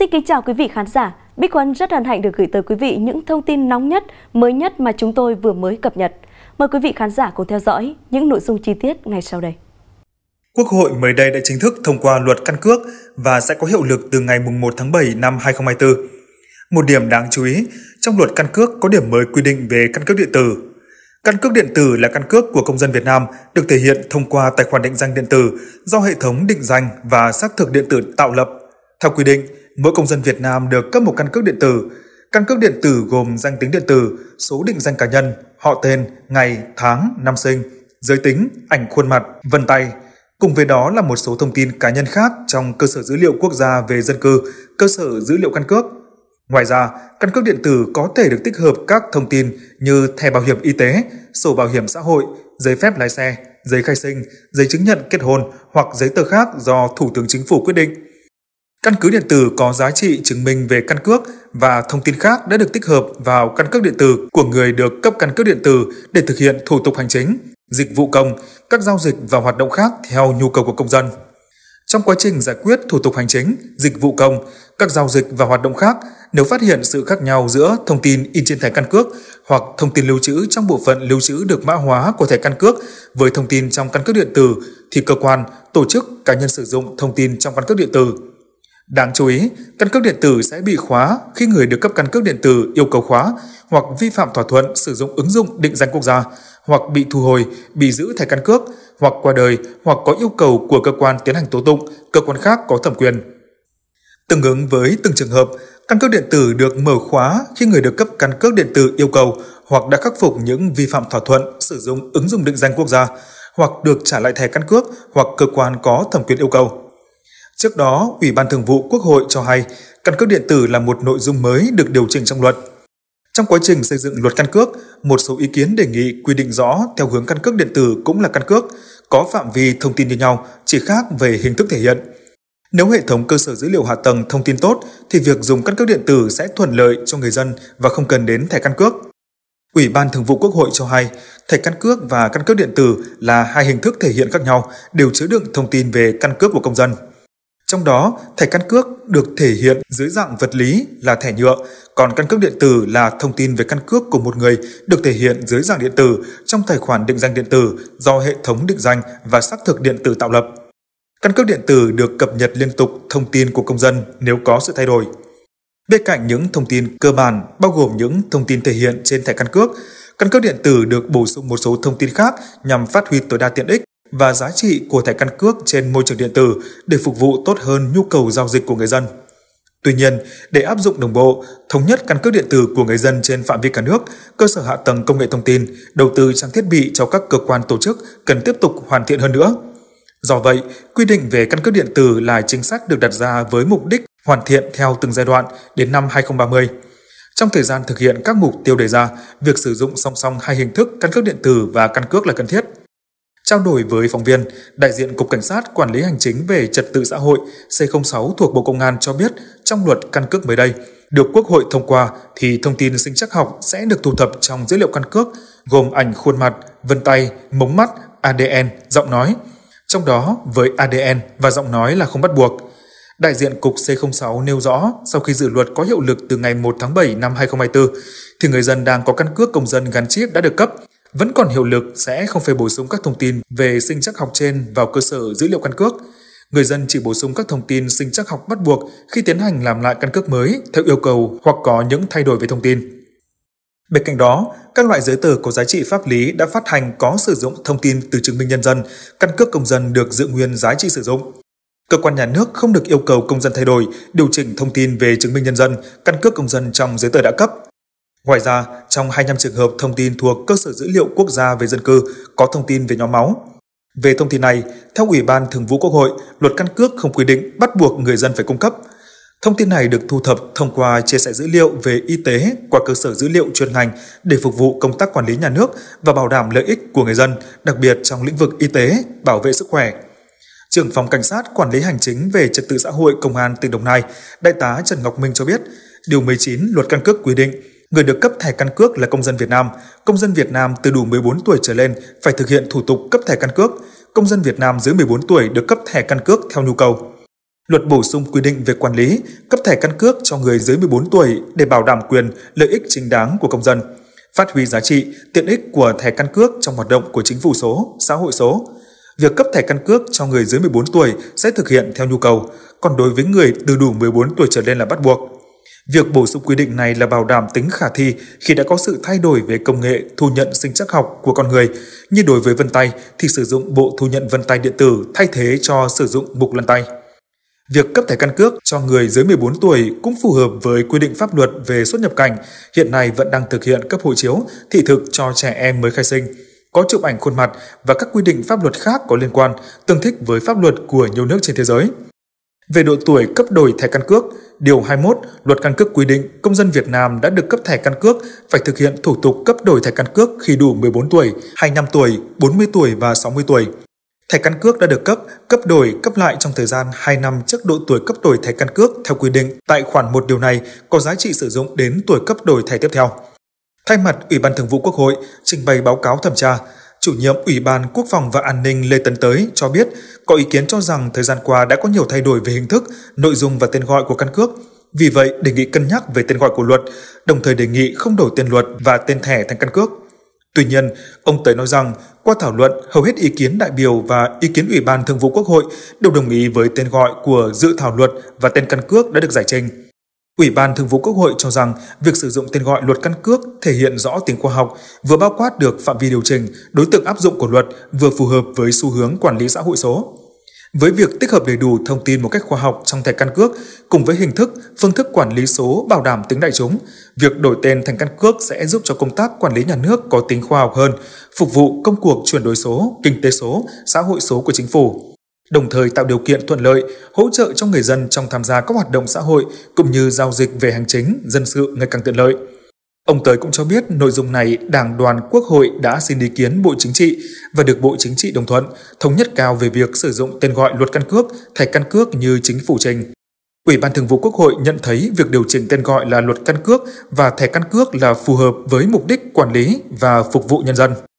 Xin kính chào quý vị khán giả. Bích Huân rất hân hạnh được gửi tới quý vị những thông tin nóng nhất, mới nhất mà chúng tôi vừa mới cập nhật. Mời quý vị khán giả cùng theo dõi những nội dung chi tiết ngay sau đây. Quốc hội mới đây đã chính thức thông qua luật căn cước và sẽ có hiệu lực từ ngày 1 tháng 7 năm 2024. Một điểm đáng chú ý, trong luật căn cước có điểm mới quy định về căn cước điện tử. Căn cước điện tử là căn cước của công dân Việt Nam được thể hiện thông qua tài khoản định danh điện tử do hệ thống định danh và xác thực điện tử tạo lập. Theo quy định, mỗi công dân Việt Nam được cấp một căn cước điện tử. Căn cước điện tử gồm danh tính điện tử, số định danh cá nhân, họ tên, ngày, tháng, năm sinh, giới tính, ảnh khuôn mặt, vân tay. Cùng với đó là một số thông tin cá nhân khác trong cơ sở dữ liệu quốc gia về dân cư, cơ sở dữ liệu căn cước. Ngoài ra, căn cước điện tử có thể được tích hợp các thông tin như thẻ bảo hiểm y tế, sổ bảo hiểm xã hội, giấy phép lái xe, giấy khai sinh, giấy chứng nhận kết hôn hoặc giấy tờ khác do Thủ tướng Chính phủ quyết định. Căn cứ điện tử có giá trị chứng minh về căn cước và thông tin khác đã được tích hợp vào căn cước điện tử của người được cấp căn cước điện tử để thực hiện thủ tục hành chính, dịch vụ công, các giao dịch và hoạt động khác theo nhu cầu của công dân. Trong quá trình giải quyết thủ tục hành chính, dịch vụ công, các giao dịch và hoạt động khác, nếu phát hiện sự khác nhau giữa thông tin in trên thẻ căn cước hoặc thông tin lưu trữ trong bộ phận lưu trữ được mã hóa của thẻ căn cước với thông tin trong căn cước điện tử thì cơ quan, tổ chức, cá nhân sử dụng thông tin trong căn cước điện tử Đáng chú ý, căn cước điện tử sẽ bị khóa khi người được cấp căn cước điện tử yêu cầu khóa hoặc vi phạm thỏa thuận sử dụng ứng dụng định danh quốc gia, hoặc bị thu hồi, bị giữ thẻ căn cước, hoặc qua đời, hoặc có yêu cầu của cơ quan tiến hành tố tụng, cơ quan khác có thẩm quyền. Tương ứng với từng trường hợp, căn cước điện tử được mở khóa khi người được cấp căn cước điện tử yêu cầu hoặc đã khắc phục những vi phạm thỏa thuận sử dụng ứng dụng định danh quốc gia, hoặc được trả lại thẻ căn cước hoặc cơ quan có thẩm quyền yêu cầu. Trước đó, Ủy ban Thường vụ Quốc hội cho hay căn cước điện tử là một nội dung mới được điều chỉnh trong luật. Trong quá trình xây dựng luật căn cước, một số ý kiến đề nghị quy định rõ theo hướng căn cước điện tử cũng là căn cước, có phạm vi thông tin như nhau, chỉ khác về hình thức thể hiện. Nếu hệ thống cơ sở dữ liệu hạ tầng thông tin tốt thì việc dùng căn cước điện tử sẽ thuận lợi cho người dân và không cần đến thẻ căn cước. Ủy ban Thường vụ Quốc hội cho hay, thẻ căn cước và căn cước điện tử là hai hình thức thể hiện khác nhau, đều chứa đựng thông tin về căn cước của công dân. Trong đó, thẻ căn cước được thể hiện dưới dạng vật lý là thẻ nhựa, còn căn cước điện tử là thông tin về căn cước của một người được thể hiện dưới dạng điện tử trong tài khoản định danh điện tử do hệ thống định danh và xác thực điện tử tạo lập. Căn cước điện tử được cập nhật liên tục thông tin của công dân nếu có sự thay đổi. Bên cạnh những thông tin cơ bản bao gồm những thông tin thể hiện trên thẻ căn cước, căn cước điện tử được bổ sung một số thông tin khác nhằm phát huy tối đa tiện ích và giá trị của thẻ căn cước trên môi trường điện tử để phục vụ tốt hơn nhu cầu giao dịch của người dân. Tuy nhiên, để áp dụng đồng bộ, thống nhất căn cước điện tử của người dân trên phạm vi cả nước, cơ sở hạ tầng công nghệ thông tin, đầu tư trang thiết bị cho các cơ quan tổ chức cần tiếp tục hoàn thiện hơn nữa. Do vậy, quy định về căn cước điện tử là chính sách được đặt ra với mục đích hoàn thiện theo từng giai đoạn đến năm 2030. Trong thời gian thực hiện các mục tiêu đề ra, việc sử dụng song song hai hình thức căn cước điện tử và căn cước là cần thiết. Trao đổi với phóng viên, đại diện Cục Cảnh sát Quản lý Hành chính về Trật tự xã hội C06 thuộc Bộ Công an cho biết trong luật căn cước mới đây, được Quốc hội thông qua thì thông tin sinh chắc học sẽ được thu thập trong dữ liệu căn cước gồm ảnh khuôn mặt, vân tay, mống mắt, ADN, giọng nói. Trong đó với ADN và giọng nói là không bắt buộc. Đại diện Cục C06 nêu rõ sau khi dự luật có hiệu lực từ ngày 1 tháng 7 năm 2024 thì người dân đang có căn cước công dân gắn chip đã được cấp vẫn còn hiệu lực sẽ không phải bổ sung các thông tin về sinh chắc học trên vào cơ sở dữ liệu căn cước. Người dân chỉ bổ sung các thông tin sinh chắc học bắt buộc khi tiến hành làm lại căn cước mới theo yêu cầu hoặc có những thay đổi về thông tin. Bên cạnh đó, các loại giấy tờ có giá trị pháp lý đã phát hành có sử dụng thông tin từ chứng minh nhân dân, căn cước công dân được giữ nguyên giá trị sử dụng. Cơ quan nhà nước không được yêu cầu công dân thay đổi, điều chỉnh thông tin về chứng minh nhân dân, căn cước công dân trong giấy tờ đã cấp, Ngoài ra, trong 25 trường hợp thông tin thuộc cơ sở dữ liệu quốc gia về dân cư có thông tin về nhóm máu. Về thông tin này, theo Ủy ban Thường vụ Quốc hội, luật căn cước không quy định bắt buộc người dân phải cung cấp. Thông tin này được thu thập thông qua chia sẻ dữ liệu về y tế qua cơ sở dữ liệu chuyên ngành để phục vụ công tác quản lý nhà nước và bảo đảm lợi ích của người dân, đặc biệt trong lĩnh vực y tế, bảo vệ sức khỏe. Trưởng phòng Cảnh sát Quản lý Hành chính về Trật tự xã hội Công an tỉnh Đồng Nai, Đại tá Trần Ngọc Minh cho biết, Điều 19 Luật Căn cước quy định Người được cấp thẻ căn cước là công dân Việt Nam. Công dân Việt Nam từ đủ 14 tuổi trở lên phải thực hiện thủ tục cấp thẻ căn cước. Công dân Việt Nam dưới 14 tuổi được cấp thẻ căn cước theo nhu cầu. Luật bổ sung quy định về quản lý, cấp thẻ căn cước cho người dưới 14 tuổi để bảo đảm quyền, lợi ích chính đáng của công dân, phát huy giá trị, tiện ích của thẻ căn cước trong hoạt động của chính phủ số, xã hội số. Việc cấp thẻ căn cước cho người dưới 14 tuổi sẽ thực hiện theo nhu cầu, còn đối với người từ đủ 14 tuổi trở lên là bắt buộc. Việc bổ sung quy định này là bảo đảm tính khả thi khi đã có sự thay đổi về công nghệ thu nhận sinh chắc học của con người. Như đối với vân tay thì sử dụng bộ thu nhận vân tay điện tử thay thế cho sử dụng mục lăn tay. Việc cấp thẻ căn cước cho người dưới 14 tuổi cũng phù hợp với quy định pháp luật về xuất nhập cảnh, hiện nay vẫn đang thực hiện cấp hộ chiếu thị thực cho trẻ em mới khai sinh có chụp ảnh khuôn mặt và các quy định pháp luật khác có liên quan tương thích với pháp luật của nhiều nước trên thế giới. Về độ tuổi cấp đổi thẻ căn cước, Điều 21 Luật căn cước quy định công dân Việt Nam đã được cấp thẻ căn cước phải thực hiện thủ tục cấp đổi thẻ căn cước khi đủ 14 tuổi, 25 tuổi, 40 tuổi và 60 tuổi. Thẻ căn cước đã được cấp, cấp đổi, cấp lại trong thời gian 2 năm trước độ tuổi cấp đổi thẻ căn cước theo quy định tại khoản 1 điều này có giá trị sử dụng đến tuổi cấp đổi thẻ tiếp theo. Thay mặt Ủy ban Thường vụ Quốc hội trình bày báo cáo thẩm tra, chủ nhiệm Ủy ban Quốc phòng và An ninh Lê Tấn Tới cho biết có ý kiến cho rằng thời gian qua đã có nhiều thay đổi về hình thức, nội dung và tên gọi của căn cước. Vì vậy, đề nghị cân nhắc về tên gọi của luật, đồng thời đề nghị không đổi tên luật và tên thẻ thành căn cước. Tuy nhiên, ông Tới nói rằng, qua thảo luận, hầu hết ý kiến đại biểu và ý kiến Ủy ban Thường vụ Quốc hội đều đồng ý với tên gọi của dự thảo luật và tên căn cước đã được giải trình. Ủy ban Thường vụ Quốc hội cho rằng việc sử dụng tên gọi luật căn cước thể hiện rõ tính khoa học, vừa bao quát được phạm vi điều chỉnh, đối tượng áp dụng của luật, vừa phù hợp với xu hướng quản lý xã hội số. Với việc tích hợp đầy đủ thông tin một cách khoa học trong thẻ căn cước cùng với hình thức, phương thức quản lý số bảo đảm tính đại chúng, việc đổi tên thành căn cước sẽ giúp cho công tác quản lý nhà nước có tính khoa học hơn, phục vụ công cuộc chuyển đổi số, kinh tế số, xã hội số của chính phủ đồng thời tạo điều kiện thuận lợi, hỗ trợ cho người dân trong tham gia các hoạt động xã hội cũng như giao dịch về hành chính, dân sự ngày càng tiện lợi. Ông Tới cũng cho biết nội dung này Đảng đoàn Quốc hội đã xin ý kiến Bộ Chính trị và được Bộ Chính trị đồng thuận, thống nhất cao về việc sử dụng tên gọi luật căn cước, thẻ căn cước như chính phủ trình. Ủy ban Thường vụ Quốc hội nhận thấy việc điều chỉnh tên gọi là luật căn cước và thẻ căn cước là phù hợp với mục đích quản lý và phục vụ nhân dân.